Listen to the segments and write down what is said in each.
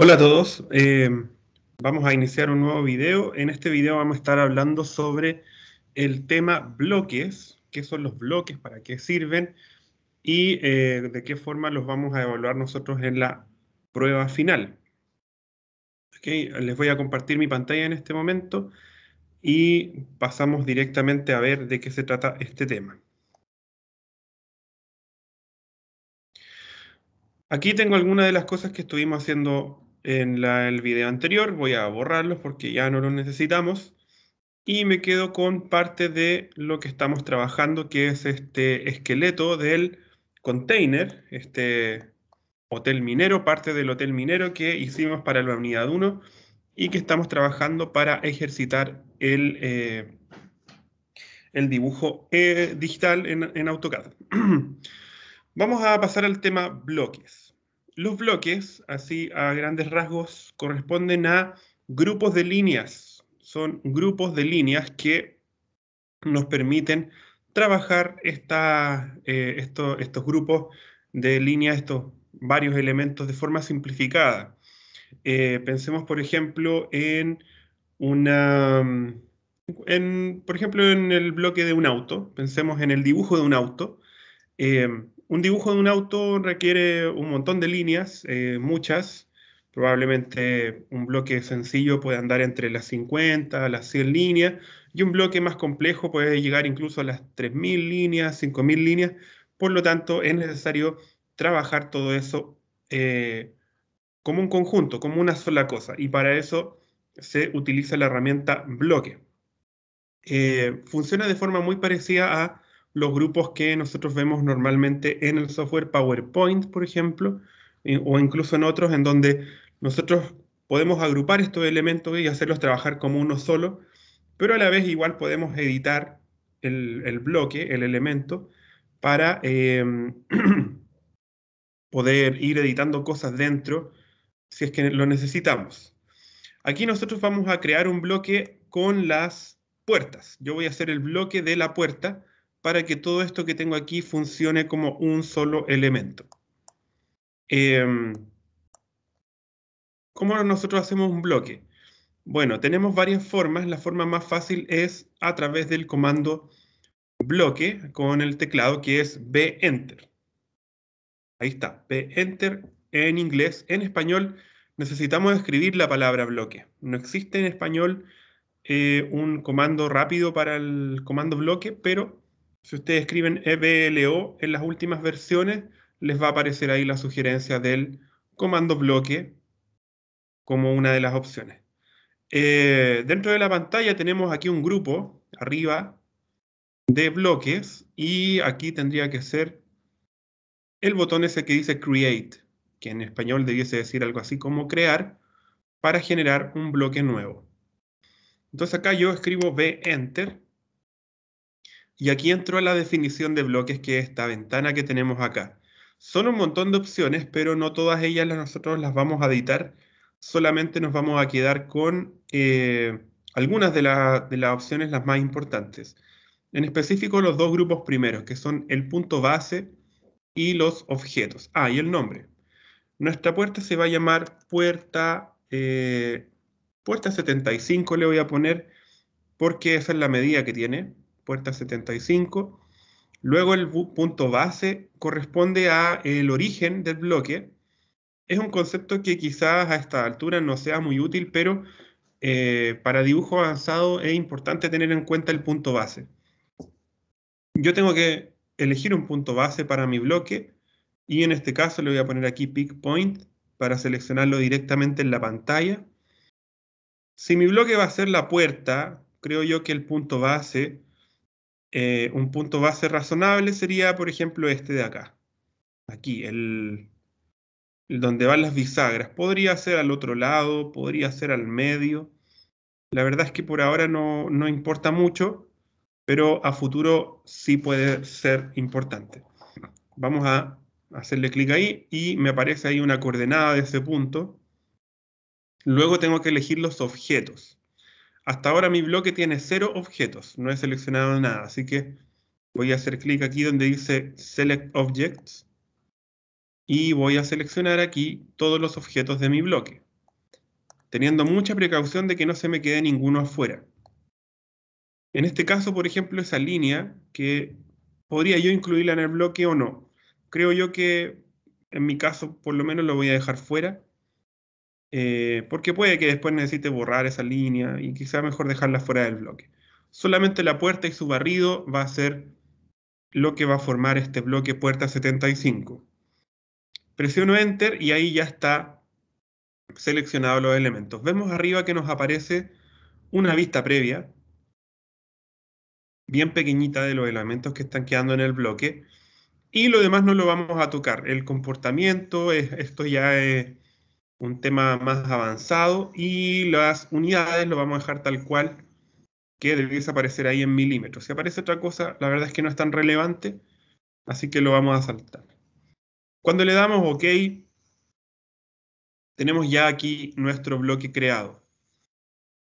Hola a todos, eh, vamos a iniciar un nuevo video. En este video vamos a estar hablando sobre el tema bloques, qué son los bloques, para qué sirven y eh, de qué forma los vamos a evaluar nosotros en la prueba final. les voy a compartir mi pantalla en este momento y pasamos directamente a ver de qué se trata este tema. Aquí tengo algunas de las cosas que estuvimos haciendo en el video anterior, voy a borrarlos porque ya no los necesitamos. Y me quedo con parte de lo que estamos trabajando, que es este esqueleto del container, este hotel minero, parte del hotel minero que hicimos para la unidad 1 y que estamos trabajando para ejercitar el, eh, el dibujo eh, digital en, en AutoCAD. Vamos a pasar al tema bloques. Los bloques, así a grandes rasgos, corresponden a grupos de líneas. Son grupos de líneas que nos permiten trabajar eh, estos grupos de líneas, estos varios elementos de forma simplificada. Eh, pensemos, por ejemplo, en una... por ejemplo, en el bloque de un auto, pensemos en el dibujo de un auto. Eh, un dibujo de un auto requiere un montón de líneas, eh, muchas. Probablemente un bloque sencillo puede andar entre las 50 las 100 líneas y un bloque más complejo puede llegar incluso a las 3.000 líneas, 5.000 líneas. Por lo tanto, es necesario trabajar todo eso eh, como un conjunto, como una sola cosa. Y para eso se utiliza la herramienta bloque. Eh, funciona de forma muy parecida a los grupos que nosotros vemos normalmente en el software PowerPoint, por ejemplo, o incluso en otros en donde nosotros podemos agrupar estos elementos y hacerlos trabajar como uno solo, pero a la vez igual podemos editar el, bloque, el elemento, para em, poder ir editando cosas dentro si es que lo necesitamos. Aquí nosotros vamos a crear un bloque con las puertas. Yo voy a hacer el bloque de la puerta para que todo esto que tengo aquí funcione como un solo elemento. Em, ¿Cómo nosotros hacemos un bloque? Bueno, tenemos varias formas. La forma más fácil es a través del comando bloque con el teclado que es b-enter. Ahí está, b-enter en inglés. En español necesitamos escribir la palabra bloque. No existe en español eh, un comando rápido para el comando bloque, pero si ustedes escriben EBLO en las últimas versiones, les va a aparecer ahí la sugerencia del comando bloque como una de las opciones. Eh, dentro de la pantalla tenemos aquí un grupo, arriba, de bloques, y aquí tendría que ser el botón ese que dice Create, que en español debiese decir algo así como crear, para generar un bloque nuevo. Entonces acá yo escribo B Enter, y aquí entro a la definición de bloques, que es esta ventana que tenemos acá. Son un montón de opciones, pero no todas ellas nosotros las vamos a editar. Solamente nos vamos a quedar con eh, algunas de, las opciones las más importantes. En específico los dos grupos primeros, que son el punto base y los objetos. Ah, y el nombre. Nuestra puerta se va a llamar puerta, eh, puerta 75, le voy a poner, porque esa es la medida que tiene puerta 75. Luego el punto base corresponde a eh, el origen del bloque. Es un concepto que quizás a esta altura no sea muy útil, pero eh, para dibujo avanzado es importante tener en cuenta el punto base. Yo tengo que elegir un punto base para mi bloque y en este caso le voy a poner aquí Pick Point para seleccionarlo directamente en la pantalla. Si mi bloque va a ser la puerta, creo yo que el punto base eh, un punto base razonable sería, por ejemplo, este de acá. Aquí, el, donde van las bisagras. Podría ser al otro lado, podría ser al medio. La verdad es que por ahora no, no importa mucho, pero a futuro sí puede ser importante. Vamos a hacerle clic ahí y me aparece ahí una coordenada de ese punto. Luego tengo que elegir los objetos. Hasta ahora mi bloque tiene cero objetos, no he seleccionado nada, así que voy a hacer clic aquí donde dice Select Objects y voy a seleccionar aquí todos los objetos de mi bloque, teniendo mucha precaución de que no se me quede ninguno afuera. En este caso, por ejemplo, esa línea que podría yo incluirla en el bloque o no. Creo yo que en mi caso por lo menos lo voy a dejar fuera eh, porque puede que después necesite borrar esa línea y quizá mejor dejarla fuera del bloque. Solamente la puerta y su barrido va a ser lo que va a formar este bloque puerta 75. Presiono Enter y ahí ya está seleccionado los elementos. Vemos arriba que nos aparece una vista previa, bien pequeñita de los elementos que están quedando en el bloque, y lo demás no lo vamos a tocar. El comportamiento, esto ya es un tema más avanzado y las unidades lo vamos a dejar tal cual que debiese aparecer ahí en milímetros. Si aparece otra cosa, la verdad es que no es tan relevante, así que lo vamos a saltar. Cuando le damos OK, tenemos ya aquí nuestro bloque creado.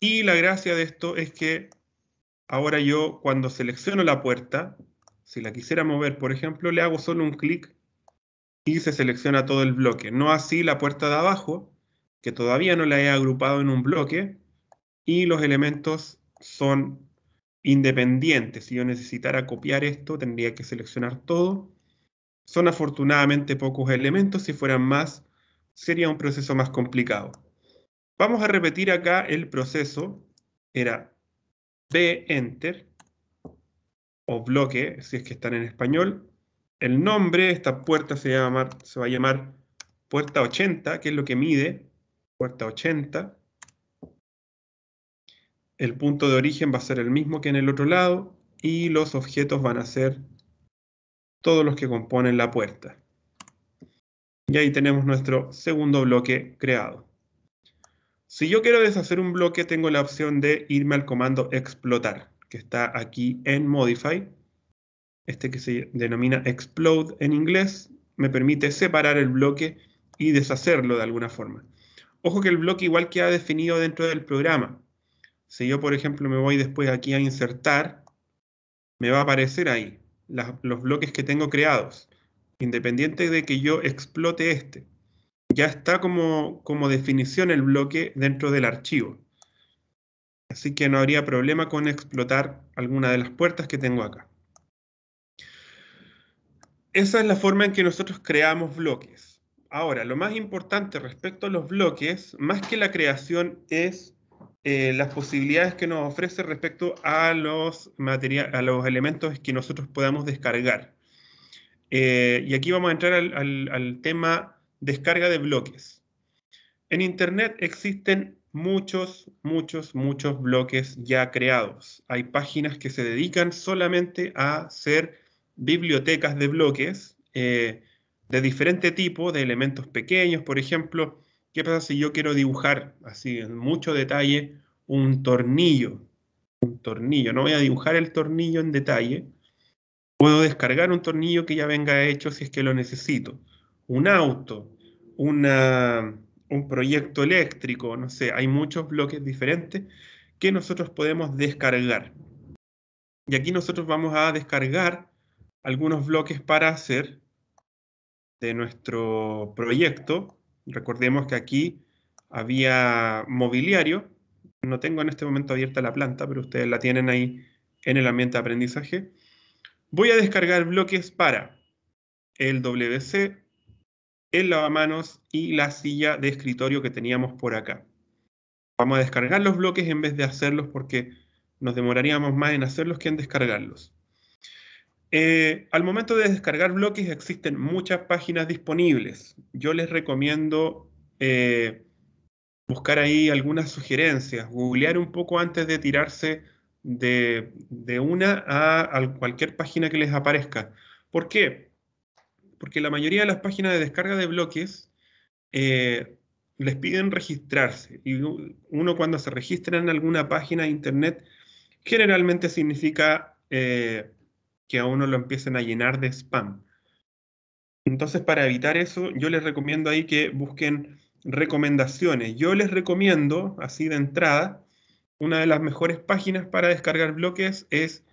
Y la gracia de esto es que ahora yo cuando selecciono la puerta, si la quisiera mover, por ejemplo, le hago solo un clic y se selecciona todo el bloque. No así la puerta de abajo, que todavía no la he agrupado en un bloque y los elementos son independientes. Si yo necesitara copiar esto, tendría que seleccionar todo. Son afortunadamente pocos elementos, si fueran más, sería un proceso más complicado. Vamos a repetir acá el proceso. Era B, enter, o bloque, si es que están en español, el nombre, esta puerta se, llama, se va a llamar puerta 80, que es lo que mide, puerta 80. El punto de origen va a ser el mismo que en el otro lado y los objetos van a ser todos los que componen la puerta. Y ahí tenemos nuestro segundo bloque creado. Si yo quiero deshacer un bloque, tengo la opción de irme al comando explotar, que está aquí en Modify este que se denomina explode en inglés, me permite separar el bloque y deshacerlo de alguna forma. Ojo que el bloque igual queda definido dentro del programa. Si yo, por ejemplo, me voy después aquí a insertar, me va a aparecer ahí los bloques que tengo creados, independiente de que yo explote este. Ya está como, como definición el bloque dentro del archivo. Así que no habría problema con explotar alguna de las puertas que tengo acá esa es la forma en que nosotros creamos bloques. Ahora, lo más importante respecto a los bloques, más que la creación, es eh, las posibilidades que nos ofrece respecto a los, a los elementos que nosotros podamos descargar. Eh, y aquí vamos a entrar al, al tema descarga de bloques. En Internet existen muchos, muchos, muchos bloques ya creados. Hay páginas que se dedican solamente a ser bibliotecas de bloques eh, de diferente tipo, de elementos pequeños, por ejemplo, ¿qué pasa si yo quiero dibujar así en mucho detalle un tornillo? Un tornillo, no voy a dibujar el tornillo en detalle, puedo descargar un tornillo que ya venga hecho si es que lo necesito. Un auto, un proyecto eléctrico, no sé, hay muchos bloques diferentes que nosotros podemos descargar. Y aquí nosotros vamos a descargar algunos bloques para hacer de nuestro proyecto. Recordemos que aquí había mobiliario. No tengo en este momento abierta la planta, pero ustedes la tienen ahí en el ambiente de aprendizaje. Voy a descargar bloques para el WC, el lavamanos y la silla de escritorio que teníamos por acá. Vamos a descargar los bloques en vez de hacerlos porque nos demoraríamos más en hacerlos que en descargarlos. Eh, al momento de descargar bloques existen muchas páginas disponibles. Yo les recomiendo eh, buscar ahí algunas sugerencias, googlear un poco antes de tirarse de, una a, cualquier página que les aparezca. ¿Por qué? Porque la mayoría de las páginas de descarga de bloques eh, les piden registrarse. Y uno cuando se registra en alguna página de internet, generalmente significa que a uno lo empiecen a llenar de spam. Entonces, para evitar eso, yo les recomiendo ahí que busquen recomendaciones. Yo les recomiendo, así de entrada, una de las mejores páginas para descargar bloques es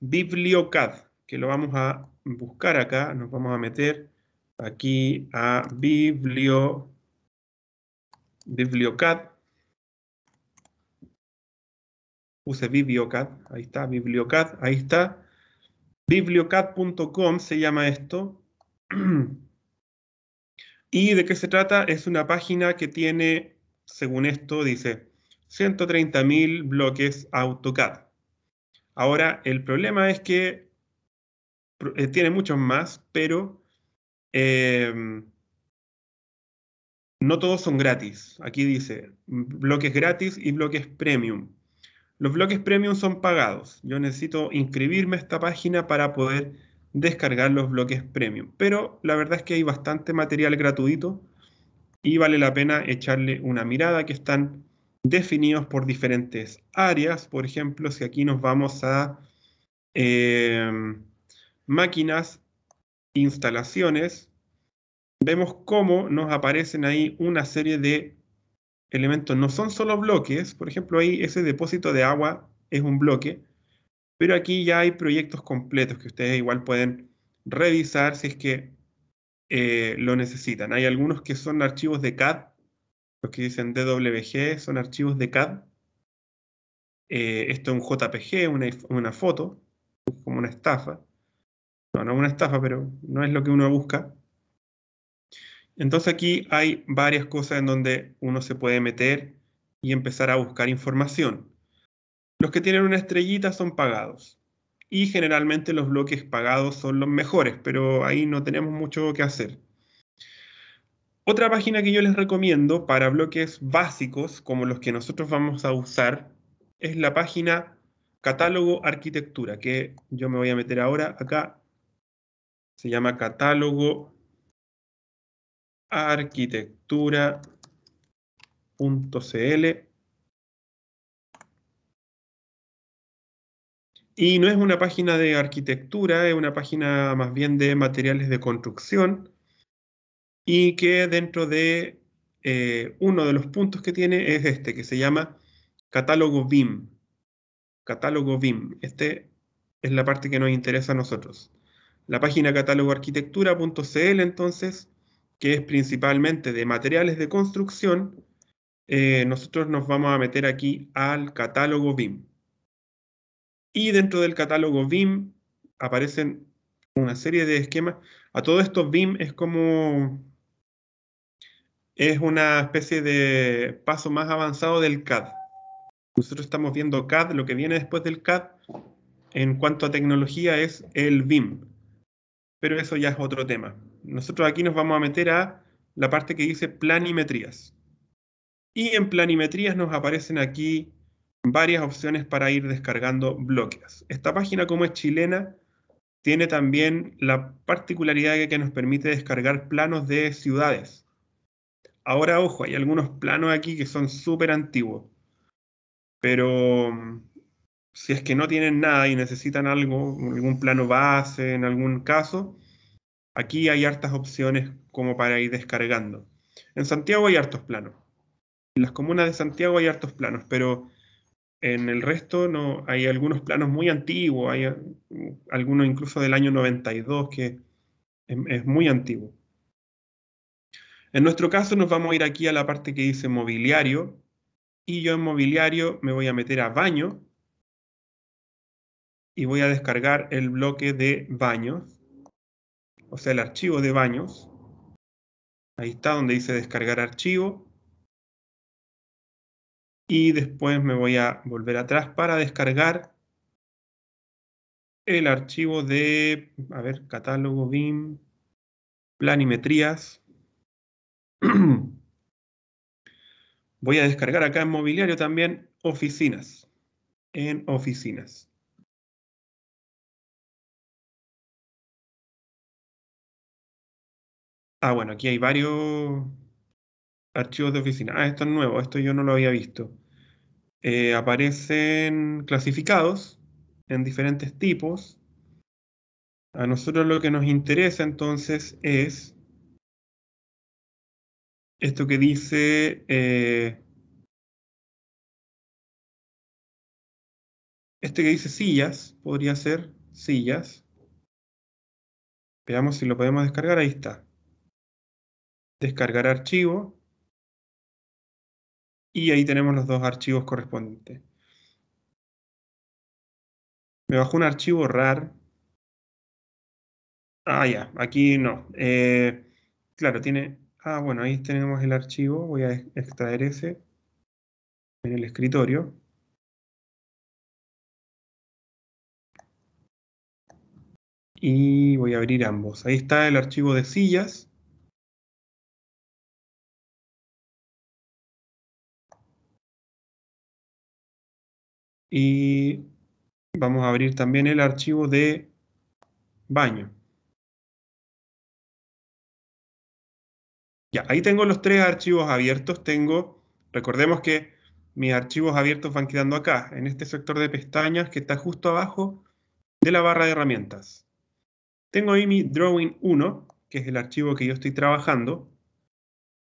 Bibliocad, que lo vamos a buscar acá. Nos vamos a meter aquí a Biblio, Bibliocad. Puse Bibliocad, ahí está, Bibliocad, ahí está. Bibliocat.com se llama esto. ¿Y de qué se trata? Es una página que tiene, según esto, dice 130.000 bloques AutoCAD. Ahora, el problema es que eh, tiene muchos más, pero em, no todos son gratis. Aquí dice bloques gratis y bloques premium. Los bloques premium son pagados. Yo necesito inscribirme a esta página para poder descargar los bloques premium. Pero la verdad es que hay bastante material gratuito y vale la pena echarle una mirada que están definidos por diferentes áreas. Por ejemplo, si aquí nos vamos a eh, máquinas, instalaciones, vemos cómo nos aparecen ahí una serie de elementos no son solo bloques, por ejemplo, ahí ese depósito de agua es un bloque, pero aquí ya hay proyectos completos que ustedes igual pueden revisar si es que eh, lo necesitan. Hay algunos que son archivos de CAD, los que dicen DWG son archivos de CAD. Eh, esto es un JPG, una, foto, como una estafa. No, no una estafa, pero no es lo que uno busca. Entonces aquí hay varias cosas en donde uno se puede meter y empezar a buscar información. Los que tienen una estrellita son pagados. Y generalmente los bloques pagados son los mejores, pero ahí no tenemos mucho que hacer. Otra página que yo les recomiendo para bloques básicos, como los que nosotros vamos a usar, es la página Catálogo Arquitectura, que yo me voy a meter ahora acá. Se llama Catálogo arquitectura.cl Y no es una página de arquitectura, es una página más bien de materiales de construcción y que dentro de eh, uno de los puntos que tiene es este, que se llama catálogo BIM. Catálogo BIM. Esta es la parte que nos interesa a nosotros. La página catálogo arquitectura.cl entonces que es principalmente de materiales de construcción, eh, nosotros nos vamos a meter aquí al catálogo BIM. Y dentro del catálogo BIM aparecen una serie de esquemas. A todo esto BIM es como... Es una especie de paso más avanzado del CAD. Nosotros estamos viendo CAD, lo que viene después del CAD en cuanto a tecnología es el BIM. Pero eso ya es otro tema nosotros aquí nos vamos a meter a la parte que dice planimetrías. Y en planimetrías nos aparecen aquí varias opciones para ir descargando bloques. Esta página, como es chilena, tiene también la particularidad de que nos permite descargar planos de ciudades. Ahora, ojo, hay algunos planos aquí que son súper antiguos. Pero mm, si es que no tienen nada y necesitan algo, algún plano base en algún caso, Aquí hay hartas opciones como para ir descargando. En Santiago hay hartos planos. En las comunas de Santiago hay hartos planos, pero en el resto no, hay algunos planos muy antiguos, hay mm, algunos incluso del año 92 que es, es muy antiguo. En nuestro caso nos vamos a ir aquí a la parte que dice mobiliario y yo en mobiliario me voy a meter a baño y voy a descargar el bloque de baños o sea, el archivo de Baños. Ahí está donde dice descargar archivo. Y después me voy a volver atrás para descargar el archivo de, a ver, catálogo BIM, planimetrías. voy a descargar acá en mobiliario también oficinas, en oficinas. Ah, bueno, aquí hay varios archivos de oficina. Ah, esto es nuevo, esto yo no lo había visto. Eh, aparecen clasificados en diferentes tipos. A nosotros lo que nos interesa entonces es esto que dice eh, este que dice sillas, podría ser sillas. Veamos si lo podemos descargar, ahí está descargar archivo y ahí tenemos los dos archivos correspondientes. Me bajo un archivo RAR. Ah, ya, aquí no. Eh, claro, tiene... Ah, bueno, ahí tenemos el archivo. Voy a extraer ese en el escritorio. Y voy a abrir ambos. Ahí está el archivo de sillas y vamos a abrir también el archivo de baño. Ya, ahí tengo los tres archivos abiertos. Tengo, recordemos que mis archivos abiertos van quedando acá, en este sector de pestañas que está justo abajo de la barra de herramientas. Tengo ahí mi Drawing 1, que es el archivo que yo estoy trabajando.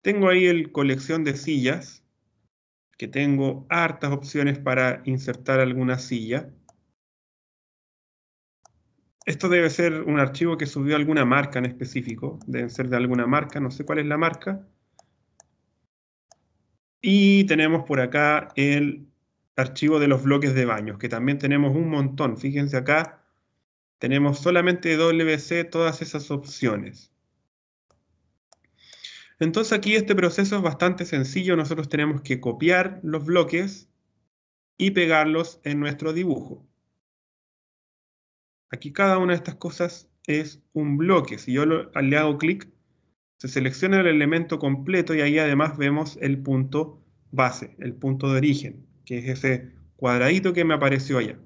Tengo ahí el colección de sillas, que tengo hartas opciones para insertar alguna silla. Esto debe ser un archivo que subió alguna marca en específico. Deben ser de alguna marca, no sé cuál es la marca. Y tenemos por acá el archivo de los bloques de baños, que también tenemos un montón. Fíjense acá, tenemos solamente WC todas esas opciones. Entonces aquí este proceso es bastante sencillo, nosotros tenemos que copiar los bloques y pegarlos en nuestro dibujo. Aquí cada una de estas cosas es un bloque. Si yo le hago clic, se selecciona el elemento completo y ahí además vemos el punto base, el punto de origen, que es ese cuadradito que me apareció allá.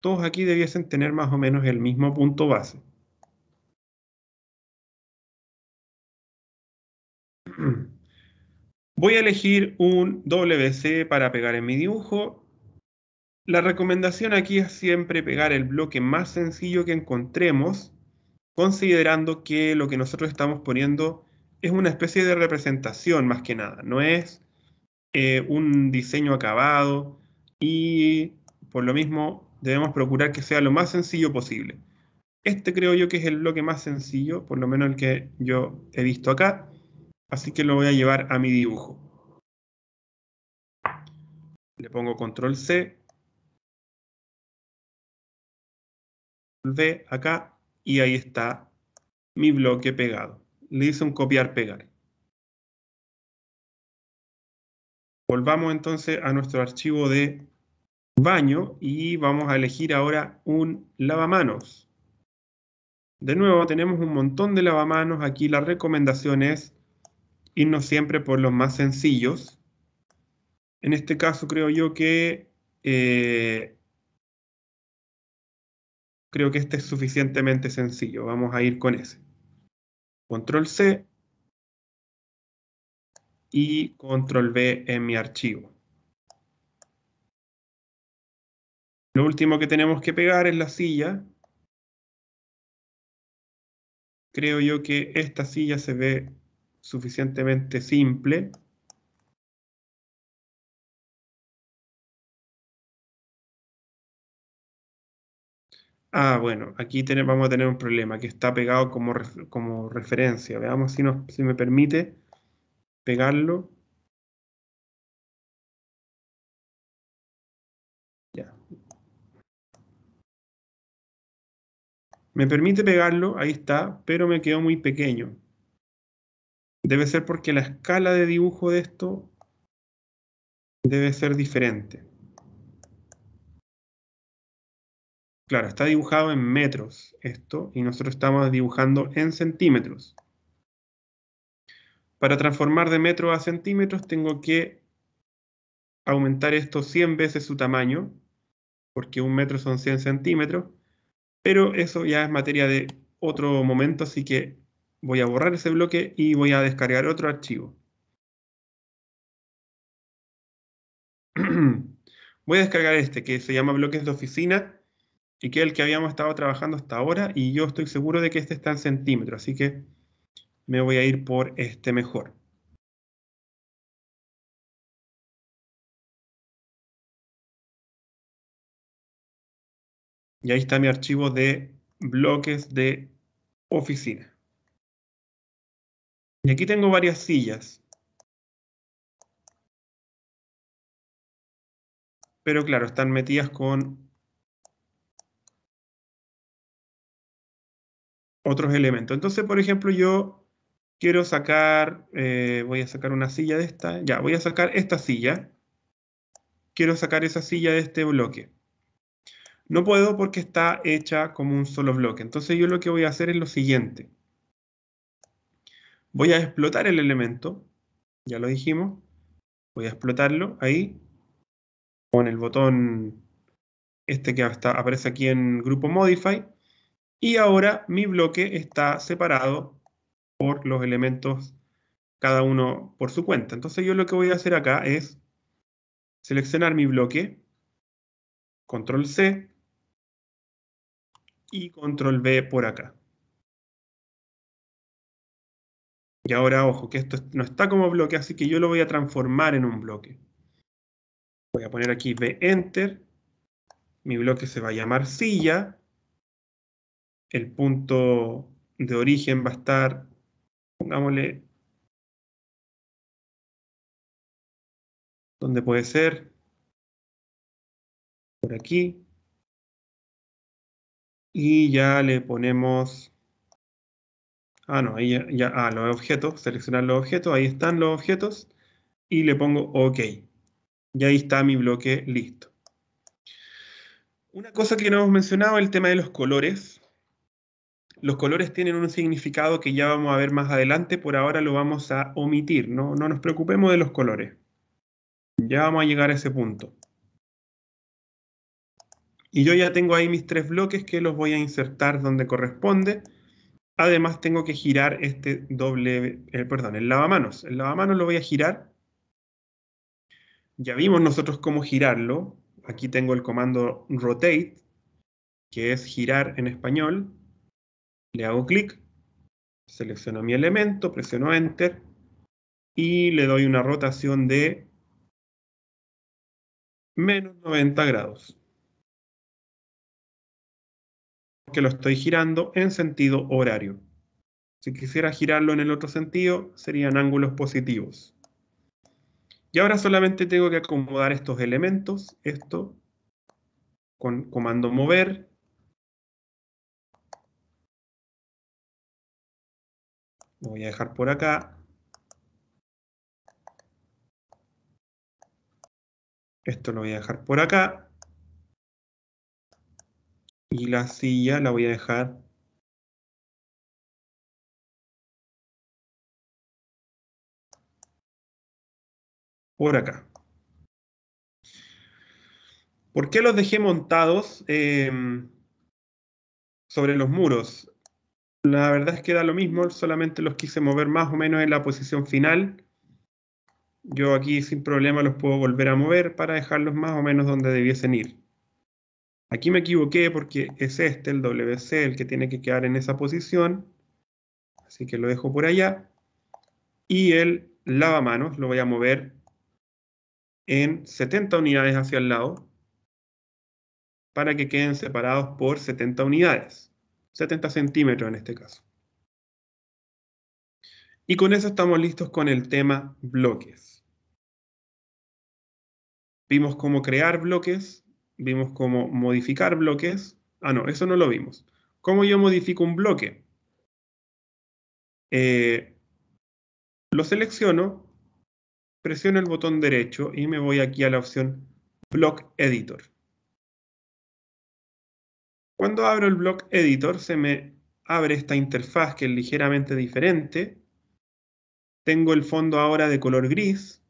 Todos aquí debiesen tener más o menos el mismo punto base. Voy a elegir un WC para pegar en mi dibujo. La recomendación aquí es siempre pegar el bloque más sencillo que encontremos, considerando que lo que nosotros estamos poniendo es una especie de representación más que nada, no es eh, un diseño acabado y por lo mismo debemos procurar que sea lo más sencillo posible. Este creo yo que es el bloque más sencillo, por lo menos el que yo he visto acá así que lo voy a llevar a mi dibujo. Le pongo control C, V acá y ahí está mi bloque pegado. Le hice un copiar-pegar. Volvamos entonces a nuestro archivo de baño y vamos a elegir ahora un lavamanos. De nuevo tenemos un montón de lavamanos, aquí la recomendación es irnos siempre por los más sencillos. En este caso creo yo que eh, creo que este es suficientemente sencillo. Vamos a ir con ese. Control C y control V en mi archivo. Lo último que tenemos que pegar es la silla. Creo yo que esta silla se ve suficientemente simple. Ah, bueno, aquí tenemos, vamos a tener un problema que está pegado como, como referencia. Veamos si, nos, si me permite pegarlo. Ya. Me permite pegarlo, ahí está, pero me quedó muy pequeño. Debe ser porque la escala de dibujo de esto debe ser diferente. Claro, está dibujado en metros esto y nosotros estamos dibujando en centímetros. Para transformar de metro a centímetros tengo que aumentar esto 100 veces su tamaño, porque un metro son 100 centímetros, pero eso ya es materia de otro momento, así que Voy a borrar ese bloque y voy a descargar otro archivo. voy a descargar este que se llama bloques de oficina y que es el que habíamos estado trabajando hasta ahora y yo estoy seguro de que este está en centímetros, así que me voy a ir por este mejor. Y ahí está mi archivo de bloques de oficina. Y aquí tengo varias sillas. Pero claro, están metidas con otros elementos. Entonces, por ejemplo, yo quiero sacar, eh, voy a sacar una silla de esta, ya, voy a sacar esta silla. Quiero sacar esa silla de este bloque. No puedo porque está hecha como un solo bloque. Entonces yo lo que voy a hacer es lo siguiente. Voy a explotar el elemento, ya lo dijimos, voy a explotarlo ahí con el botón este que aparece aquí en grupo Modify. Y ahora mi bloque está separado por los elementos, cada uno por su cuenta. Entonces yo lo que voy a hacer acá es seleccionar mi bloque, control C y control V por acá. Y ahora, ojo, que esto no está como bloque, así que yo lo voy a transformar en un bloque. Voy a poner aquí B Enter. Mi bloque se va a llamar silla. El punto de origen va a estar, pongámosle, ¿dónde puede ser? Por aquí. Y ya le ponemos Ah, no, ahí ya, ah, los objetos, seleccionar los objetos, ahí están los objetos y le pongo OK. Y ahí está mi bloque listo. Una cosa que no hemos mencionado el tema de los colores. Los colores tienen un significado que ya vamos a ver más adelante, por ahora lo vamos a omitir, no nos preocupemos de los colores. Ya vamos a llegar a ese punto. Y yo ya tengo ahí mis tres bloques que los voy a insertar donde corresponde. Además tengo que girar este doble, eh, perdón, el lavamanos. El lavamanos lo voy a girar. Ya vimos nosotros cómo girarlo. Aquí tengo el comando rotate, que es girar en español. Le hago clic, selecciono mi elemento, presiono enter y le doy una rotación de menos 90 grados. que lo estoy girando en sentido horario. Si quisiera girarlo en el otro sentido, serían ángulos positivos. Y ahora solamente tengo que acomodar estos elementos, esto, con comando mover. Lo voy a dejar por acá. Esto lo voy a dejar por acá. Y la silla la voy a dejar por acá. ¿Por qué los dejé montados em, sobre los muros? La verdad es que da lo mismo, solamente los quise mover más o menos en la posición final. Yo aquí sin problema los puedo volver a mover para dejarlos más o menos donde debiesen ir. Aquí me equivoqué porque es este, el WC, el que tiene que quedar en esa posición. Así que lo dejo por allá. Y el lavamanos lo voy a mover en 70 unidades hacia el lado para que queden separados por 70 unidades. 70 centímetros en este caso. Y con eso estamos listos con el tema bloques. Vimos cómo crear bloques, Vimos cómo modificar bloques. Ah, no, eso no lo vimos. ¿Cómo yo modifico un bloque? Eh, lo selecciono, presiono el botón derecho y me voy aquí a la opción Block Editor. Cuando abro el Block Editor se me abre esta interfaz que es ligeramente diferente. Tengo el fondo ahora de color gris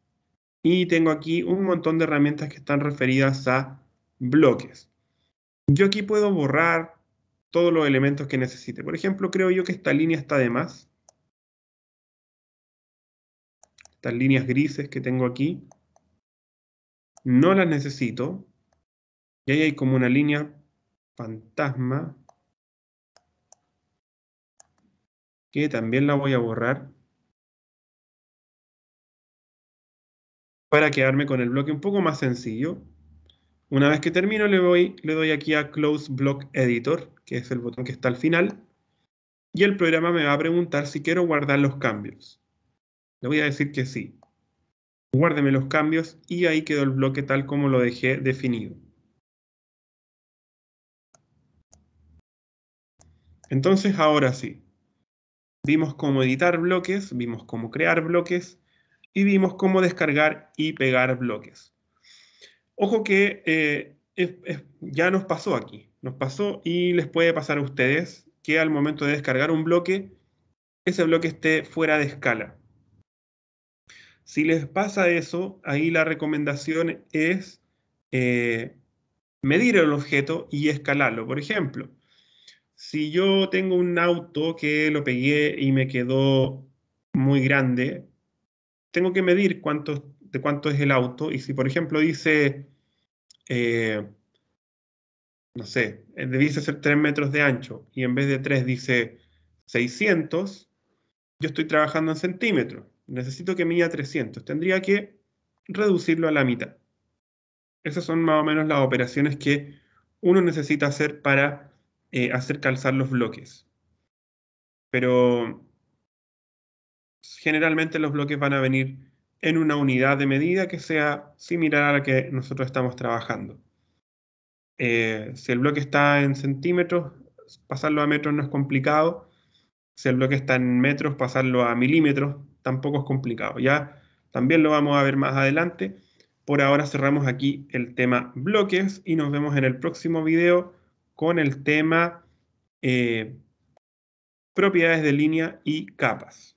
y tengo aquí un montón de herramientas que están referidas a bloques. Yo aquí puedo borrar todos los elementos que necesite. Por ejemplo, creo yo que esta línea está de más. Estas líneas grises que tengo aquí, no las necesito. Y ahí hay como una línea fantasma que también la voy a borrar para quedarme con el bloque un poco más sencillo. Una vez que termino, le, voy, doy aquí a Close Block Editor, que es el botón que está al final, y el programa me va a preguntar si quiero guardar los cambios. Le voy a decir que sí. Guárdeme los cambios y ahí quedó el bloque tal como lo dejé definido. Entonces, ahora sí. Vimos cómo editar bloques, vimos cómo crear bloques y vimos cómo descargar y pegar bloques. Ojo que eh, ya nos pasó aquí, nos pasó y les puede pasar a ustedes que al momento de descargar un bloque, ese bloque esté fuera de escala. Si les pasa eso, ahí la recomendación es eh, medir el objeto y escalarlo. Por ejemplo, si yo tengo un auto que lo pegué y me quedó muy grande, tengo que medir cuánto, de cuánto es el auto. Y si, por ejemplo, dice eh, no sé, eh, debiese ser 3 metros de ancho y en vez de 3 dice 600, yo estoy trabajando en centímetros, necesito que mida 300, tendría que reducirlo a la mitad. Esas son más o menos las operaciones que uno necesita hacer para eh, hacer calzar los bloques. Pero generalmente los bloques van a venir en una unidad de medida que sea similar a la que nosotros estamos trabajando. Eh, si el bloque está en centímetros, pasarlo a metros no es complicado. Si el bloque está en metros, pasarlo a milímetros tampoco es complicado. Ya también lo vamos a ver más adelante. Por ahora cerramos aquí el tema bloques y nos vemos en el próximo video con el tema eh, propiedades de línea y capas.